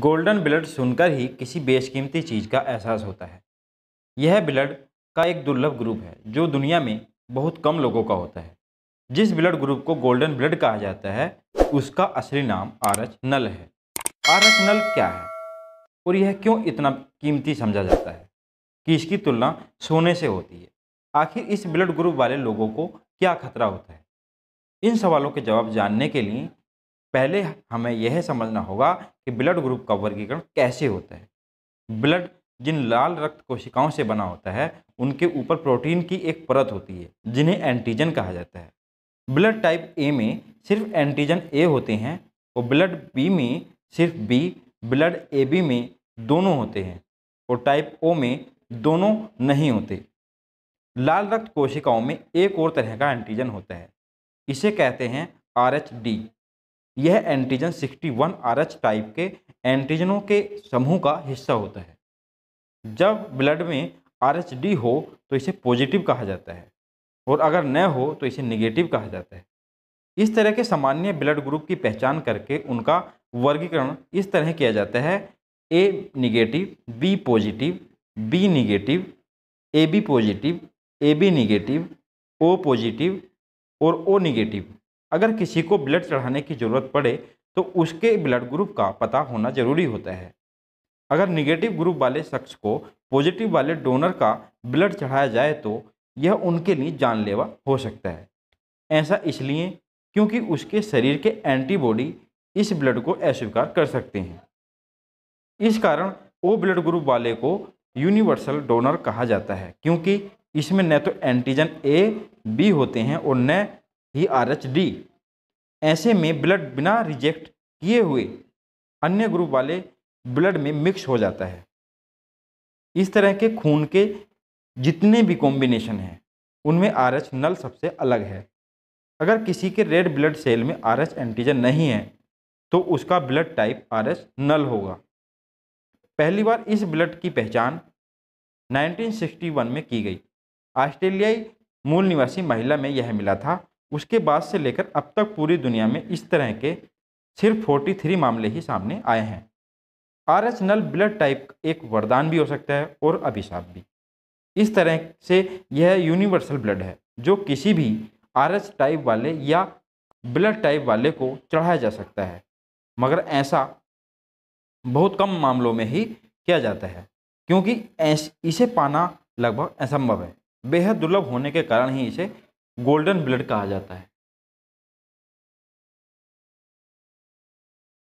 golden blood सुनकर ही किसी बेशकीमती चीज़ का एहसास होता है यह ब्लड का एक दुर्लभ ग्रुप है जो दुनिया में बहुत कम लोगों का होता है जिस ब्लड ग्रुप को गोल्डन ब्लड कहा जाता है उसका असली नाम एच नल है एच नल क्या है और यह क्यों इतना कीमती समझा जाता है कि इसकी तुलना सोने से होती है आखिर इस ब्लड ग्रुप वाले लोगों को क्या खतरा होता है इन सवालों के जवाब जानने के लिए पहले हमें यह समझना होगा कि ब्लड ग्रुप का वर्गीकरण कैसे होता है ब्लड जिन लाल रक्त कोशिकाओं से बना होता है उनके ऊपर प्रोटीन की एक परत होती है जिन्हें एंटीजन कहा जाता है ब्लड टाइप ए में सिर्फ एंटीजन ए होते हैं और ब्लड बी में सिर्फ बी ब्लड ए बी में दोनों होते हैं और टाइप ओ में दोनों नहीं होते लाल रक्त कोशिकाओं में एक और तरह का एंटीजन होता है इसे कहते हैं आर एच डी यह एंटीजन 61 एच टाइप के एंटीजनों के समूह का हिस्सा होता है जब ब्लड में आर हो तो इसे पॉजिटिव कहा जाता है और अगर न हो तो इसे निगेटिव कहा जाता है इस तरह के सामान्य ब्लड ग्रुप की पहचान करके उनका वर्गीकरण इस तरह किया जाता है A negative B positive B negative A B positive A B negative O positive और ओ निगेटिव अगर किसी को ब्लड चढ़ाने की ज़रूरत पड़े तो उसके ब्लड ग्रुप का पता होना ज़रूरी होता है अगर निगेटिव ग्रुप वाले शख्स को पॉजिटिव वाले डोनर का ब्लड चढ़ाया जाए तो यह उनके लिए जानलेवा हो सकता है ऐसा इसलिए क्योंकि उसके शरीर के एंटीबॉडी इस ब्लड को अस्वीकार कर सकते हैं इस कारण ओ ब्लड ग्रुप वाले को यूनिवर्सल डोनर कहा जाता है क्योंकि इसमें न तो एंटीजन ए बी होते हैं और न ही आर एच डी ऐसे में ब्लड बिना रिजेक्ट किए हुए अन्य ग्रुप वाले ब्लड में मिक्स हो जाता है इस तरह के खून के जितने भी कॉम्बिनेशन हैं उनमें आर एच नल सबसे अलग है अगर किसी के रेड ब्लड सेल में आर एच एंटीजन नहीं है तो उसका blood type R H null होगा पहली बार इस ब्लड की पहचान 1961 में की गई ऑस्ट्रेलियाई मूल निवासी महिला में यह मिला था उसके बाद से लेकर अब तक पूरी दुनिया में इस तरह के सिर्फ फोर्टी थ्री मामले ही सामने आए हैं R H null blood type एक वरदान भी हो सकता है और अभिशाप भी इस तरह से यह यूनिवर्सल ब्लड है जो किसी भी आर एच टाइप वाले या ब्लड टाइप वाले को चढ़ाया जा सकता है मगर ऐसा बहुत कम मामलों में ही किया जाता है क्योंकि इसे पाना लगभग असंभव है बेहद दुर्लभ होने के कारण ही इसे गोल्डन ब्लड कहा जाता है